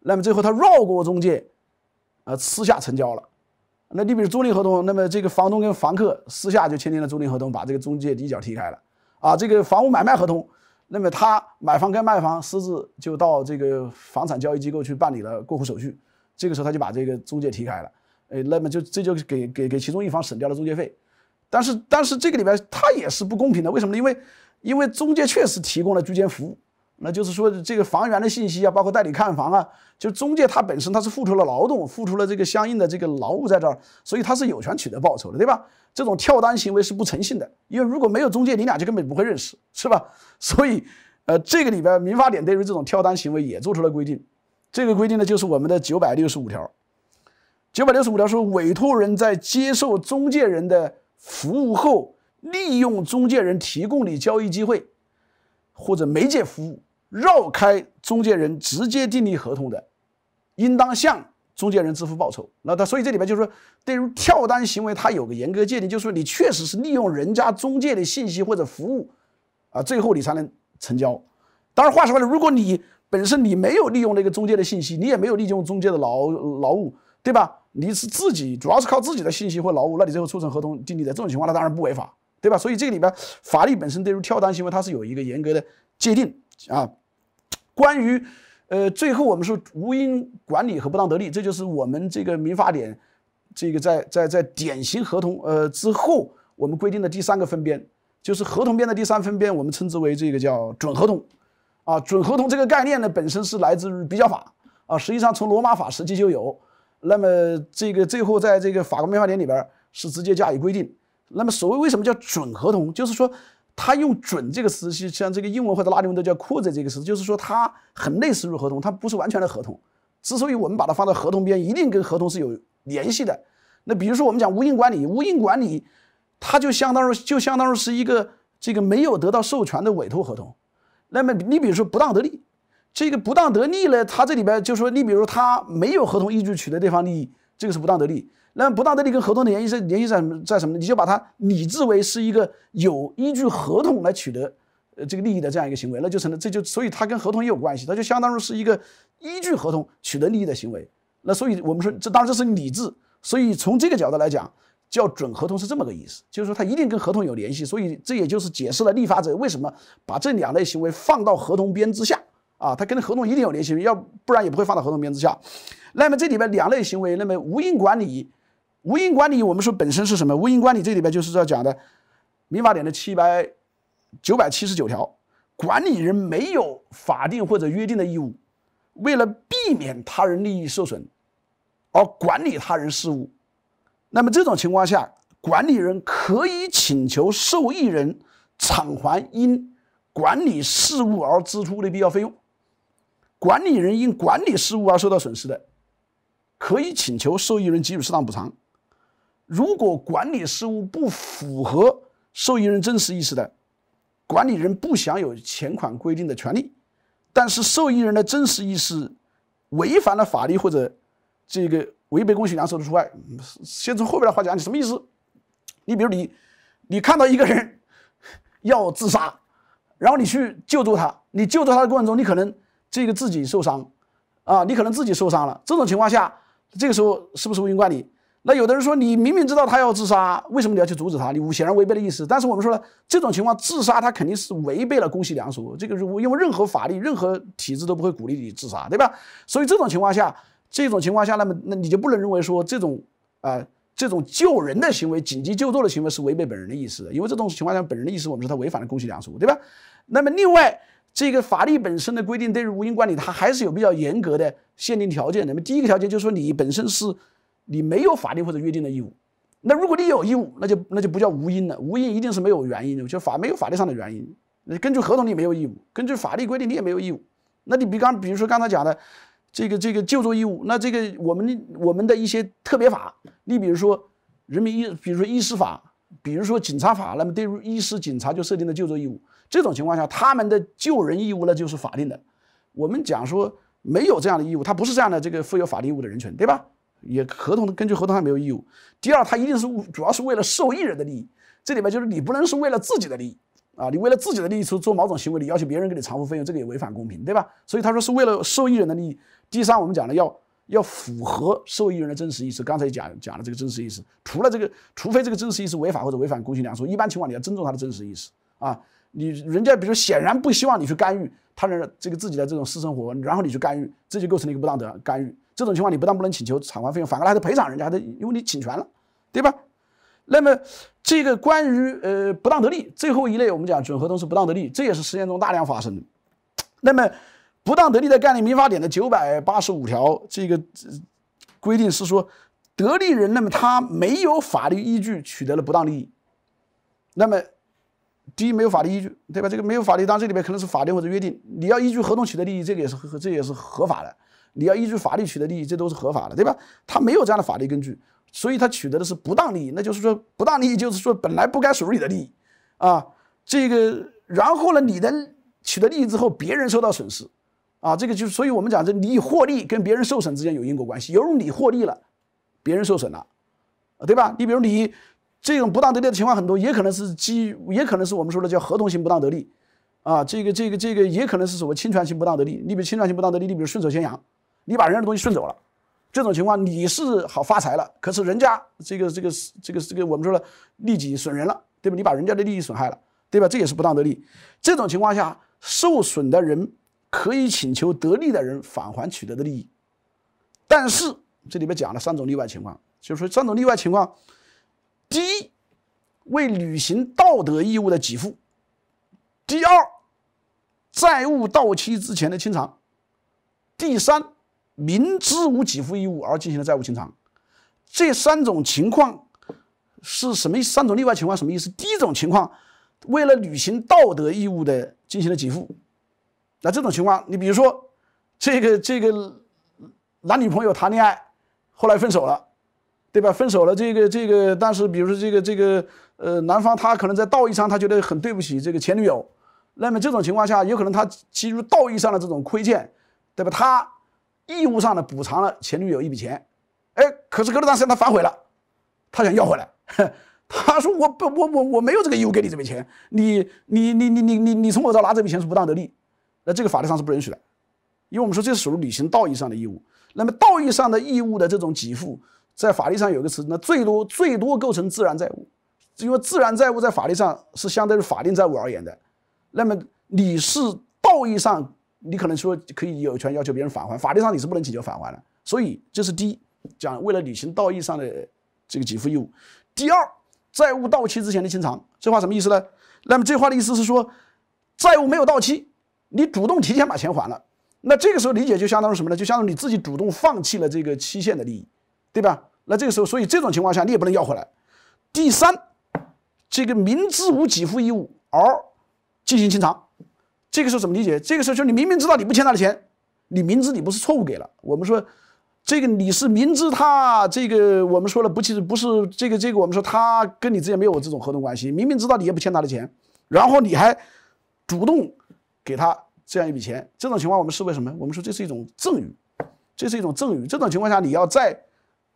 那么最后他绕过中介。呃，私下成交了，那你比如租赁合同，那么这个房东跟房客私下就签订了租赁合同，把这个中介一脚踢开了啊。这个房屋买卖合同，那么他买房跟卖房私自就到这个房产交易机构去办理了过户手续，这个时候他就把这个中介踢开了，哎，那么就这就给给给其中一方省掉了中介费，但是但是这个里边他也是不公平的，为什么？呢？因为因为中介确实提供了居间服务。那就是说，这个房源的信息啊，包括代理看房啊，就中介他本身他是付出了劳动，付出了这个相应的这个劳务在这儿，所以他是有权取得报酬的，对吧？这种跳单行为是不诚信的，因为如果没有中介，你俩就根本不会认识，是吧？所以，呃，这个里边《民法典》对于这种跳单行为也做出了规定，这个规定呢就是我们的九百六十五条。九百六十五条说，委托人在接受中介人的服务后，利用中介人提供的交易机会或者媒介服务。绕开中介人直接订立合同的，应当向中介人支付报酬。那他所以这里边就是说，对于跳单行为，他有个严格界定，就是说你确实是利用人家中介的信息或者服务，啊，最后你才能成交。当然，话说回来，如果你本身你没有利用那个中介的信息，你也没有利用中介的劳劳务，对吧？你是自己主要是靠自己的信息或劳务，那你最后促成合同订立的这种情况，那当然不违法，对吧？所以这个里边法律本身对于跳单行为，它是有一个严格的界定。啊，关于，呃，最后我们说无因管理和不当得利，这就是我们这个民法典这个在在在典型合同呃之后，我们规定的第三个分编，就是合同编的第三分编，我们称之为这个叫准合同，啊，准合同这个概念呢，本身是来自于比较法，啊，实际上从罗马法时期就有，那么这个最后在这个法国民法典里边是直接加以规定，那么所谓为什么叫准合同，就是说。他用“准”这个词，像这个英文或者拉丁文都叫 c o t r 这个词，就是说它很类似于合同，它不是完全的合同。之所以我们把它放到合同边，一定跟合同是有联系的。那比如说我们讲无因管理，无因管理，它就相当于就相当于是一个这个没有得到授权的委托合同。那么你比如说不当得利，这个不当得利呢，它这里边就说，你比如说他没有合同依据取得对方利益，这个是不当得利。那不当得利跟合同的联系是联系在在什么？呢？你就把它理智为是一个有依据合同来取得呃这个利益的这样一个行为，那就成了，这就所以它跟合同也有关系，它就相当于是一个依据合同取得利益的行为。那所以我们说这当然是理智，所以从这个角度来讲，叫准合同是这么个意思，就是说它一定跟合同有联系。所以这也就是解释了立法者为什么把这两类行为放到合同编之下啊，它跟合同一定有联系，要不然也不会放到合同编之下。那么这里面两类行为，那么无因管理。无因管理，我们说本身是什么？无因管理这里边就是要讲的《民法典》的七百九百七十九条：管理人没有法定或者约定的义务，为了避免他人利益受损而管理他人事务，那么这种情况下，管理人可以请求受益人偿还因管理事务而支出的必要费用。管理人因管理事务而受到损失的，可以请求受益人给予适当补偿。如果管理事务不符合受益人真实意思的，管理人不享有前款规定的权利。但是受益人的真实意思违反了法律或者这个违背公序良俗的除外。先从后边的话讲，你什么意思？你比如你，你看到一个人要自杀，然后你去救助他，你救助他的过程中，你可能这个自己受伤啊，你可能自己受伤了。这种情况下，这个时候是不是无因管理？那有的人说，你明明知道他要自杀，为什么你要去阻止他？你显然违背了意思。但是我们说了，这种情况自杀他肯定是违背了公序良俗。这个，因为任何法律、任何体制都不会鼓励你自杀，对吧？所以这种情况下，这种情况下，那么那你就不能认为说这种啊这种救人的行为、紧急救助的行为是违背本人的意思，因为这种情况下本人的意思，我们说他违反了公序良俗，对吧？那么另外，这个法律本身的规定对于无因管理，它还是有比较严格的限定条件的。那么第一个条件就是说，你本身是。你没有法律或者约定的义务，那如果你有义务，那就那就不叫无因了。无因一定是没有原因的，就法没有法律上的原因。那根据合同你没有义务，根据法律规定你也没有义务。那你比刚比如说刚才讲的这个这个救助义务，那这个我们我们的一些特别法，你比如说人民医，比如说医师法，比如说警察法，那么对于医师、警察就设定了救助义务。这种情况下，他们的救人义务那就是法定的。我们讲说没有这样的义务，他不是这样的这个负有法律义务的人群，对吧？也合同根据合同上没有义务。第二，他一定是主要是为了受益人的利益，这里面就是你不能是为了自己的利益啊，你为了自己的利益出做某种行为，你要求别人给你偿付费用，这个也违反公平，对吧？所以他说是为了受益人的利益。第三，我们讲了要要符合受益人的真实意思。刚才讲讲了这个真实意思，除了这个，除非这个真实意思违法或者违反公序良俗，一般情况你要尊重他的真实意思啊。你人家比如显然不希望你去干预他人这个自己的这种私生活，然后你去干预，这就构成了一个不当得干预。这种情况，你不但不能请求偿还费用，反过来还得赔偿人家，还得因为你侵权了，对吧？那么，这个关于呃不当得利，最后一类我们讲准合同是不当得利，这也是实践中大量发生的。那么，不当得利的概念，民法典的九百八十五条这个规定是说，得利人那么他没有法律依据取得了不当利益。那么，第一没有法律依据，对吧？这个没有法律当然这里面可能是法律或者约定，你要依据合同取得利益，这个也是合，这也是合法的。你要依据法律取得利益，这都是合法的，对吧？他没有这样的法律根据，所以他取得的是不当利益。那就是说，不当利益就是说本来不该属于你的利益，啊，这个。然后呢，你的取得利益之后，别人受到损失，啊，这个就，所以我们讲这你获利跟别人受损之间有因果关系。由于你获利了，别人受损了，对吧？你比如你这种不当得利的情况很多，也可能是基，于也可能是我们说的叫合同型不当得利，啊，这个这个这个也可能是什么侵权型不当得利。你比如侵权型不当得利，你比如顺手牵羊。你把人家的东西顺走了，这种情况你是好发财了，可是人家这个这个这个这个我们说了，利己损人了，对吧？你把人家的利益损害了，对吧？这也是不当得利。这种情况下，受损的人可以请求得利的人返还取得的利益。但是这里面讲了三种例外情况，就是说三种例外情况：第一，未履行道德义务的给付；第二，债务到期之前的清偿；第三。明知无给付义务而进行的债务清偿，这三种情况是什么？三种例外情况什么意思？第一种情况，为了履行道德义务的进行了给付，那这种情况，你比如说这个这个男女朋友谈恋爱，后来分手了，对吧？分手了，这个这个，但是比如说这个这个呃，男方他可能在道义上他觉得很对不起这个前女友，那么这种情况下，有可能他基于道义上的这种亏欠，对吧？他。义务上的补偿了前女友一笔钱，哎，可是隔了段时间他反悔了，他想要回来。他说：“我不，我我我没有这个义务给你这笔钱，你你你你你你你从我这拿这笔钱是不当得利，那这个法律上是不允许的，因为我们说这是属于履行道义上的义务。那么道义上的义务的这种给付，在法律上有个词，那最多最多构成自然债务，因为自然债务在法律上是相对于法定债务而言的。那么你是道义上。”你可能说可以有权要求别人返还，法律上你是不能请求返还的，所以这是第一讲为了履行道义上的这个给付义务。第二，债务到期之前的清偿，这话什么意思呢？那么这话的意思是说，债务没有到期，你主动提前把钱还了，那这个时候理解就相当于什么呢？就相当于你自己主动放弃了这个期限的利益，对吧？那这个时候，所以这种情况下你也不能要回来。第三，这个明知无给付义务而进行清偿。这个时候怎么理解？这个时候就是你明明知道你不欠他的钱，你明知你不是错误给了。我们说，这个你是明知他这个，我们说了不其实不是这个这个，我们说他跟你之间没有这种合同关系。明明知道你也不欠他的钱，然后你还主动给他这样一笔钱，这种情况我们视为什么？我们说这是一种赠与，这是一种赠与。这种情况下你要再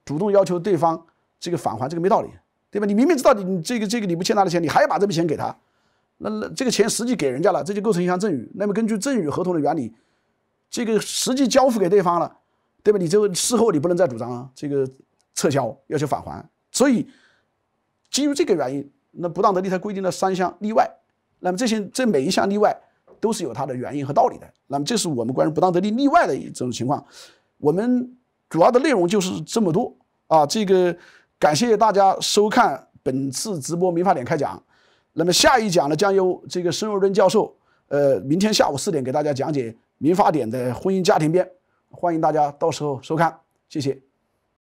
主动要求对方这个返还，这个没道理，对吧？你明明知道你这个这个你不欠他的钱，你还要把这笔钱给他。那那这个钱实际给人家了，这就构成一项赠与。那么根据赠与合同的原理，这个实际交付给对方了，对吧？你就事后你不能再主张啊，这个撤销要求返还。所以基于这个原因，那不当得利它规定了三项例外。那么这些这每一项例外都是有它的原因和道理的。那么这是我们关于不当得利例外的这种情况。我们主要的内容就是这么多啊。这个感谢大家收看本次直播《民法典》开讲。那么下一讲呢，将由这个申若真教授，呃，明天下午四点给大家讲解《民法典》的婚姻家庭编，欢迎大家到时候收看，谢谢。